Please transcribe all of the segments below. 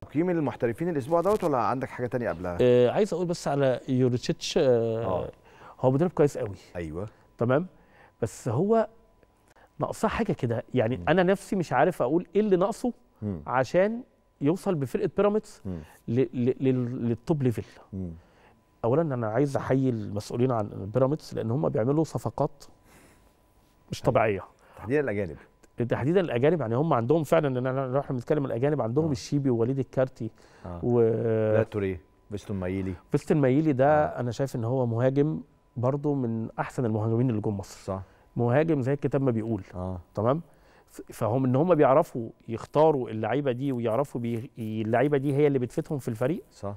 تقييم المحترفين الاسبوع دوت ولا عندك حاجه تانية قبلها؟ آه عايز اقول بس على يوريتشيتش آه, آه. هو مدرب كويس قوي ايوه تمام بس هو ناقصه حاجه كده يعني م. انا نفسي مش عارف اقول ايه اللي ناقصه عشان يوصل بفرقه بيراميدز للتوب ليفل اولا انا عايز احيي المسؤولين عن بيراميدز لان هم بيعملوا صفقات مش أيوة. طبيعيه تحديدا الاجانب تحديدا الاجانب يعني هم عندهم فعلا لو احنا بنتكلم الاجانب عندهم آه. الشيبي ووليد الكارتي آه. و لا فيستون مايلي فيستون مايلي ده آه. انا شايف ان هو مهاجم برضه من احسن المهاجمين اللي جم مصر صح مهاجم زي الكتاب ما بيقول آه. تمام فهم ان هم بيعرفوا يختاروا اللعيبه دي ويعرفوا بي... اللعيبه دي هي اللي بتفيدهم في الفريق صح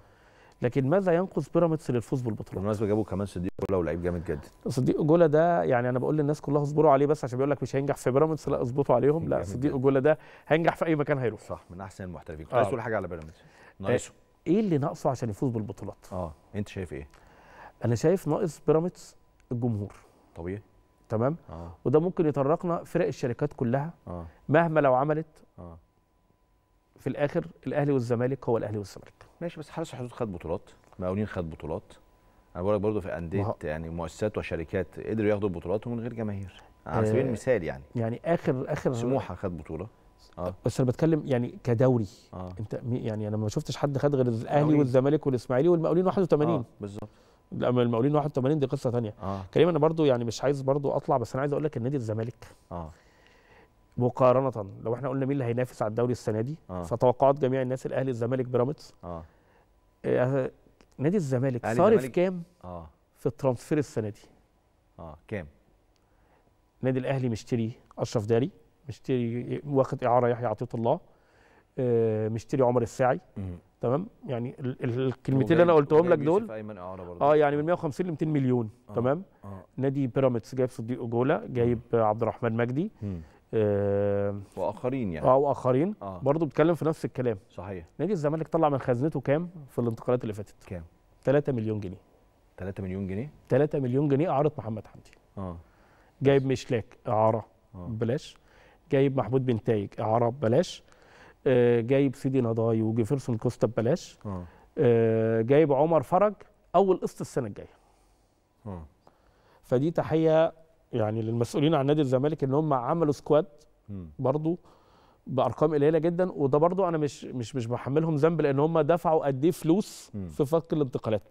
لكن ماذا ينقذ بيراميدز للفوز بالبطوله؟ بالمناسبه جابوا كمان صديق جولا ولاعيب جامد جدا. صديق جولا ده يعني انا بقول للناس كلها اصبروا عليه بس عشان بيقول لك مش هينجح في بيراميدز لا اظبطوا عليهم لا صديق جولا ده هينجح في اي مكان هيروح. صح من احسن المحترفين. كنت عايز آه. تقول حاجه على بيراميدز. ناقصه. آه، ايه اللي ناقصه عشان يفوز بالبطولات؟ اه انت شايف ايه؟ انا شايف ناقص بيراميدز الجمهور. طبيعي. تمام؟ آه. وده ممكن يطرقنا فرق الشركات كلها آه. مهما لو عملت آه. في الاخر الاهلي والزمالك هو الاهلي والزمالك ماشي بس حرس الحدود خد بطولات مقاولين خد بطولات انا بقول لك برضه في انديه يعني مؤسسات وشركات قدروا ياخدوا البطولات ومن غير جماهير على آه، سبيل المثال يعني يعني اخر اخر سموحه خد بطوله آه. بس انا بتكلم يعني كدوري آه. انت يعني انا ما شفتش حد خد غير الاهلي والزمالك والاسماعيلي والمقاولين 81 آه بالظبط لما المقاولين 81 دي قصه ثانيه آه. كريم انا برضو يعني مش عايز برضو اطلع بس انا عايز اقول لك ان نادي الزمالك آه. مقارنه لو احنا قلنا مين اللي هينافس على الدوري السنه دي آه. فتوقعات جميع الناس الاهلي الزمالك بيراميدز آه. آه نادي الزمالك صارف كام آه. في الترانسفير السنه دي اه كام نادي الاهلي مشتري اشرف داري مشتري واخد اعاره يحيى عطيه الله آه مشتري عمر الساعي تمام يعني الكلمتين اللي انا قلتهم لك دول ايمن اعاره اه يعني من 150 ل 200 مليون آه. تمام آه. نادي بيراميدز جايب صديق اوجولا جايب عبد الرحمن مجدي مم. آه، واخرين يعني او آه، اخرين آه. برضه بيتكلم في نفس الكلام صحيح نادي الزمالك طلع من خزنته كام في الانتقالات اللي فاتت كام 3 مليون جنيه 3 مليون جنيه 3 مليون جنيه اعاره محمد حمدي اه جايب مشلاك اعاره آه. ببلاش جايب محمود بن تايج اعاره ببلاش آه جايب سيدي نضاي وجيفرسون كوستا ببلاش آه. آه جايب عمر فرج اول قسط السنه الجايه آه. فدي تحيه يعني للمسؤولين عن نادي الزمالك ان هم عملوا سكواد برضو بارقام قليله جدا وده برضو انا مش مش مش بحملهم ذنب لان هم دفعوا قد ايه فلوس في فك الانتقالات